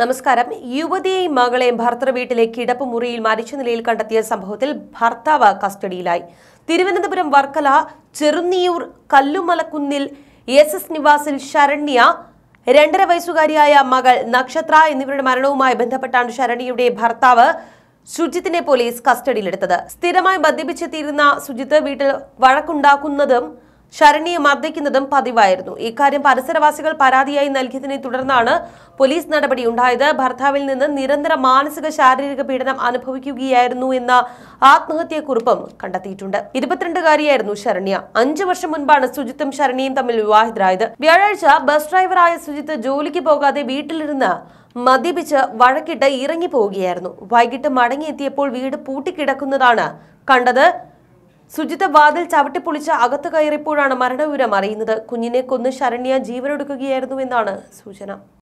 നമസ്കാരം യുവതിയെയും മകളെയും ഭർത്തൃ വീട്ടിലെ കിടപ്പ് മുറിയിൽ മരിച്ച നിലയിൽ കണ്ടെത്തിയ സംഭവത്തിൽ ഭർത്താവ് കസ്റ്റഡിയിലായി തിരുവനന്തപുരം വർക്കല ചെറുന്നിയൂർ കല്ലുമലക്കുന്നിൽ എസ് എസ് നിവാസിൽ ശരണ്യ രണ്ടര വയസ്സുകാരിയായ മകൾ നക്ഷത്ര എന്നിവരുടെ മരണവുമായി ബന്ധപ്പെട്ടാണ് ശരണ്യയുടെ ഭർത്താവ് സുജിത്തിനെ പോലീസ് കസ്റ്റഡിയിലെടുത്തത് സ്ഥിരമായി മദ്യപിച്ചെത്തിയിരുന്ന സുജിത്ത് വീട്ടിൽ വഴക്കുണ്ടാക്കുന്നതും ശരണിയെ മർദ്ദിക്കുന്നതും പതിവായിരുന്നു ഇക്കാര്യം പരിസരവാസികൾ പരാതിയായി നൽകിയതിനെ തുടർന്നാണ് പോലീസ് നടപടി ഉണ്ടായത് ഭർത്താവിൽ നിന്ന് നിരന്തര മാനസിക ശാരീരിക പീഡനം അനുഭവിക്കുകയായിരുന്നു എന്ന ആത്മഹത്യക്കുറിപ്പും കണ്ടെത്തിയിട്ടുണ്ട് ഇരുപത്തിരണ്ടുകാരിയായിരുന്നു ശരണ്യ അഞ്ചു വർഷം മുൻപാണ് സുജിത്തും ശരണിയും തമ്മിൽ വിവാഹിതരായത് വ്യാഴാഴ്ച ബസ് ഡ്രൈവറായ സുജിത്ത് ജോലിക്ക് പോകാതെ വീട്ടിലിരുന്ന് മദ്യപിച്ച് വഴക്കിട്ട് ഇറങ്ങി പോവുകയായിരുന്നു വൈകിട്ട് മടങ്ങിയെത്തിയപ്പോൾ വീട് പൂട്ടിക്കിടക്കുന്നതാണ് കണ്ടത് സുജിത വാതിൽ ചവിട്ടിപ്പൊളിച്ച് അകത്ത് കയറിയപ്പോഴാണ് മരണവിവരം അറിയുന്നത് കുഞ്ഞിനെ കൊന്ന് ശരണ്യ ജീവനൊടുക്കുകയായിരുന്നുവെന്നാണ് സൂചന